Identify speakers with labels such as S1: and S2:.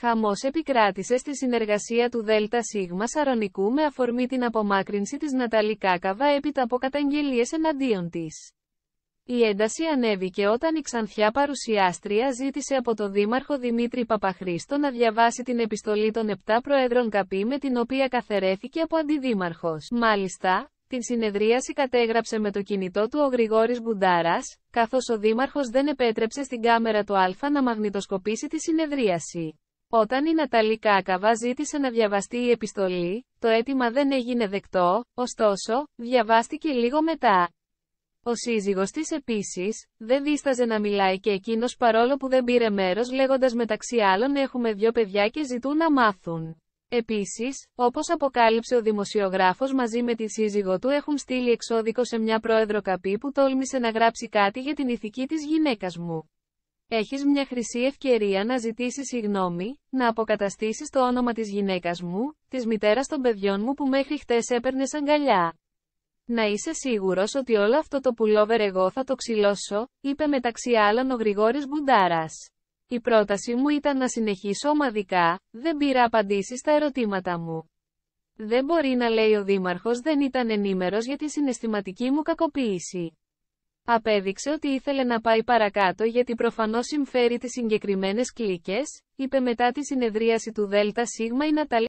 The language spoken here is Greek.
S1: Χαμός επικράτησε στη συνεργασία του Δέλτα Σίγμα Σαρονικού με αφορμή την απομάκρυνση της Ναταλή Κάκαβα έπειτα από καταγγελίες εναντίον της. Η ένταση ανέβηκε όταν η Ξανθιά παρουσιάστρια ζήτησε από τον Δήμαρχο Δημήτρη Παπαχρήστο να διαβάσει την επιστολή των 7 Προέδρων ΚΑΠΗ με την οποία καθερέθηκε από αντιδήμαρχος. Μάλιστα, την συνεδρίαση κατέγραψε με το κινητό του ο Γρηγόρης Μπουντάρας, καθώς ο Δήμαρχος δεν επέτρεψε στην κάμερα του Α να μαγνητοσκοπήσει τη συνεδρίαση. Όταν η Ναταλή Κάκαβα ζήτησε να διαβαστεί η επιστολή, το αίτημα δεν έγινε δεκτό, ωστόσο, διαβάστηκε λίγο μετά. Ο σύζυγος της επίσης, δεν δίσταζε να μιλάει και εκείνος παρόλο που δεν πήρε μέρος λέγοντας μεταξύ άλλων έχουμε δυο παιδιά και ζητούν να μάθουν. Επίσης, όπως αποκάλυψε ο δημοσιογράφος μαζί με τη σύζυγο του έχουν στείλει εξώδικο σε μια πρόεδρο καπή που τόλμησε να γράψει κάτι για την ηθική της γυναίκας μου. Έχεις μια χρυσή ευκαιρία να ζητήσεις συγγνώμη, να αποκαταστήσεις το όνομα της γυναίκας μου, της μητέρας των παιδιών μου που μέχρι χτες σαν αγκαλιά. Να είσαι σίγουρος ότι όλο αυτό το πουλόβερ εγώ θα το ξυλώσω, είπε μεταξύ άλλων ο Γρηγόρης Μπουντάρας. Η πρόταση μου ήταν να συνεχίσω ομαδικά, δεν πήρα απαντήσεις στα ερωτήματα μου. Δεν μπορεί να λέει ο Δήμαρχος δεν ήταν ενήμερος για τη συναισθηματική μου κακοποίηση. Απέδειξε ότι ήθελε να πάει παρακάτω γιατί προφανώς συμφέρει τις συγκεκριμένες κλίκες, είπε μετά τη συνεδρίαση του ΔΣ η Ναταλή.